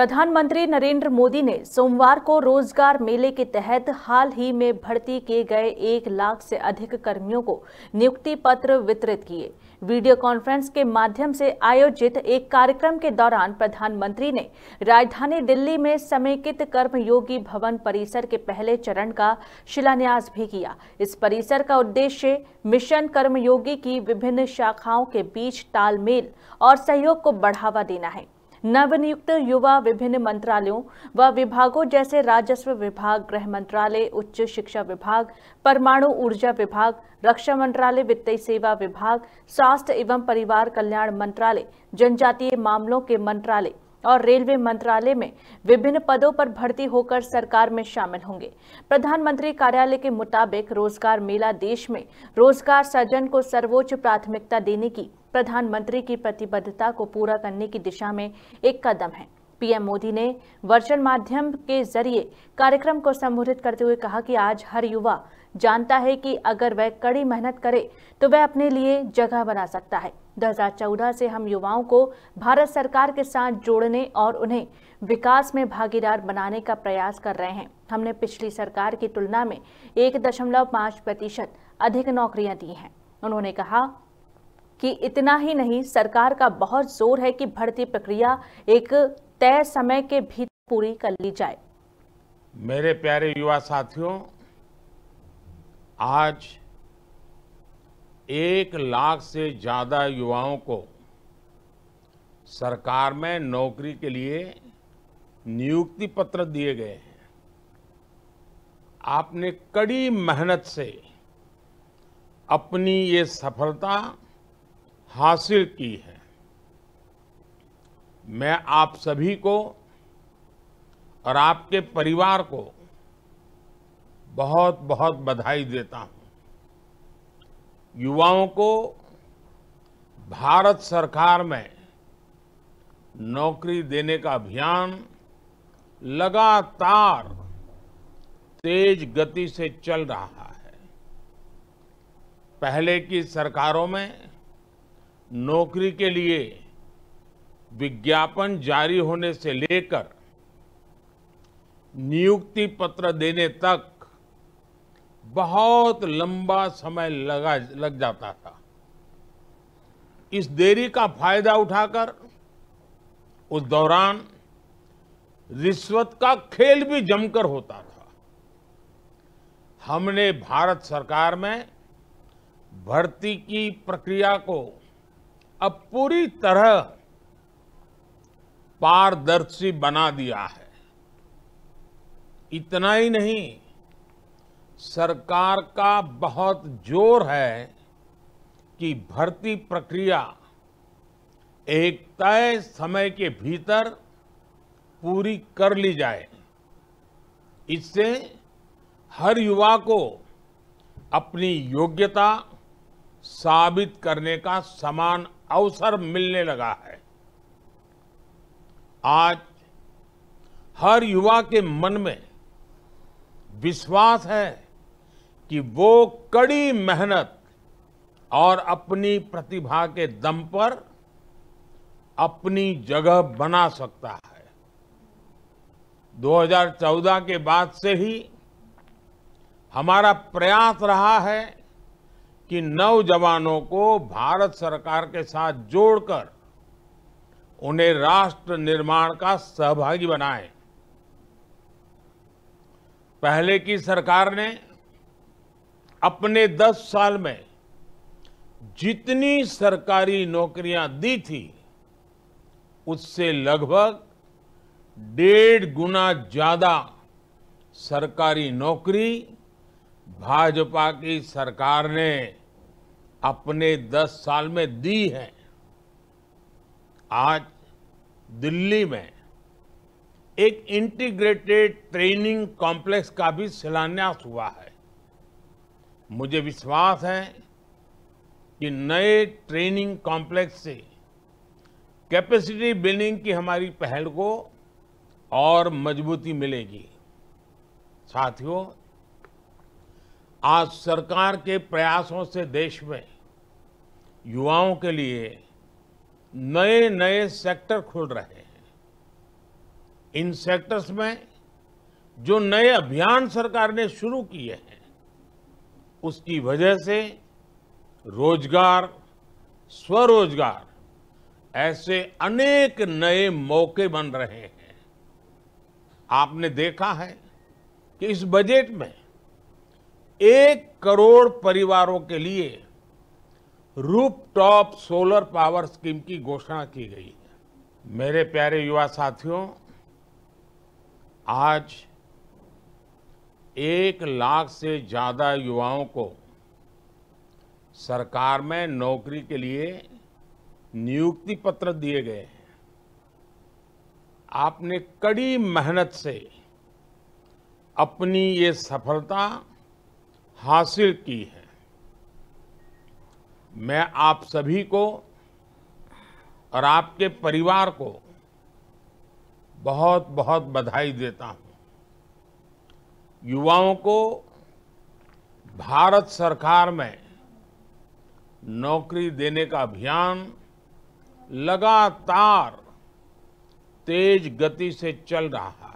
प्रधानमंत्री नरेंद्र मोदी ने सोमवार को रोजगार मेले के तहत हाल ही में भर्ती किए गए एक लाख से अधिक कर्मियों को नियुक्ति पत्र वितरित किए वीडियो कॉन्फ्रेंस के माध्यम से आयोजित एक कार्यक्रम के दौरान प्रधानमंत्री ने राजधानी दिल्ली में समेकित कर्मयोगी भवन परिसर के पहले चरण का शिलान्यास भी किया इस परिसर का उद्देश्य मिशन कर्मयोगी की विभिन्न शाखाओं के बीच तालमेल और सहयोग को बढ़ावा देना है नवनियुक्त युवा विभिन्न मंत्रालयों व विभागों जैसे राजस्व विभाग गृह मंत्रालय उच्च शिक्षा विभाग परमाणु ऊर्जा विभाग रक्षा मंत्रालय वित्तीय सेवा विभाग स्वास्थ्य एवं परिवार कल्याण मंत्रालय जनजातीय मामलों के मंत्रालय और रेलवे मंत्रालय में विभिन्न पदों पर भर्ती होकर सरकार में शामिल होंगे प्रधानमंत्री कार्यालय के मुताबिक रोजगार मेला देश में रोजगार सृजन को सर्वोच्च प्राथमिकता देने की प्रधानमंत्री की प्रतिबद्धता को पूरा करने की दिशा में एक कदम है पीएम मोदी ने वर्चुअल माध्यम के जरिए कार्यक्रम को संबोधित करते हुए कहा कि आज हर युवा जानता है कि अगर वह कड़ी मेहनत करे तो वह अपने लिए जगह बना सकता है 2014 से हम युवाओं को भारत सरकार के साथ जोड़ने और उन्हें विकास में भागीदार बनाने का प्रयास कर रहे हैं हमने पिछली सरकार की तुलना में एक प्रतिशत अधिक नौकरियां दी हैं उन्होंने कहा कि इतना ही नहीं सरकार का बहुत जोर है कि भर्ती प्रक्रिया एक तय समय के भीतर पूरी कर ली जाए मेरे प्यारे युवा साथियों आज एक लाख से ज़्यादा युवाओं को सरकार में नौकरी के लिए नियुक्ति पत्र दिए गए हैं आपने कड़ी मेहनत से अपनी ये सफलता हासिल की है मैं आप सभी को और आपके परिवार को बहुत बहुत बधाई देता हूं युवाओं को भारत सरकार में नौकरी देने का अभियान लगातार तेज गति से चल रहा है पहले की सरकारों में नौकरी के लिए विज्ञापन जारी होने से लेकर नियुक्ति पत्र देने तक बहुत लंबा समय लगा लग जाता था इस देरी का फायदा उठाकर उस दौरान रिश्वत का खेल भी जमकर होता था हमने भारत सरकार में भर्ती की प्रक्रिया को अब पूरी तरह पारदर्शी बना दिया है इतना ही नहीं सरकार का बहुत जोर है कि भर्ती प्रक्रिया एक तय समय के भीतर पूरी कर ली जाए इससे हर युवा को अपनी योग्यता साबित करने का समान अवसर मिलने लगा है आज हर युवा के मन में विश्वास है कि वो कड़ी मेहनत और अपनी प्रतिभा के दम पर अपनी जगह बना सकता है 2014 के बाद से ही हमारा प्रयास रहा है कि नौजवानों को भारत सरकार के साथ जोड़कर उन्हें राष्ट्र निर्माण का सहभागी बनाए पहले की सरकार ने अपने 10 साल में जितनी सरकारी नौकरियां दी थी उससे लगभग डेढ़ गुना ज्यादा सरकारी नौकरी भाजपा की सरकार ने अपने दस साल में दी है आज दिल्ली में एक इंटीग्रेटेड ट्रेनिंग कॉम्प्लेक्स का भी शिलान्यास हुआ है मुझे विश्वास है कि नए ट्रेनिंग कॉम्प्लेक्स से कैपेसिटी बिल्डिंग की हमारी पहल को और मजबूती मिलेगी साथियों आज सरकार के प्रयासों से देश में युवाओं के लिए नए नए सेक्टर खुल रहे हैं इन सेक्टर्स में जो नए अभियान सरकार ने शुरू किए हैं उसकी वजह से रोजगार स्वरोजगार ऐसे अनेक नए मौके बन रहे हैं आपने देखा है कि इस बजट में एक करोड़ परिवारों के लिए रूपटॉप सोलर पावर स्कीम की घोषणा की गई है मेरे प्यारे युवा साथियों आज एक लाख से ज़्यादा युवाओं को सरकार में नौकरी के लिए नियुक्ति पत्र दिए गए हैं आपने कड़ी मेहनत से अपनी ये सफलता हासिल की है मैं आप सभी को और आपके परिवार को बहुत बहुत बधाई देता हूं युवाओं को भारत सरकार में नौकरी देने का अभियान लगातार तेज गति से चल रहा है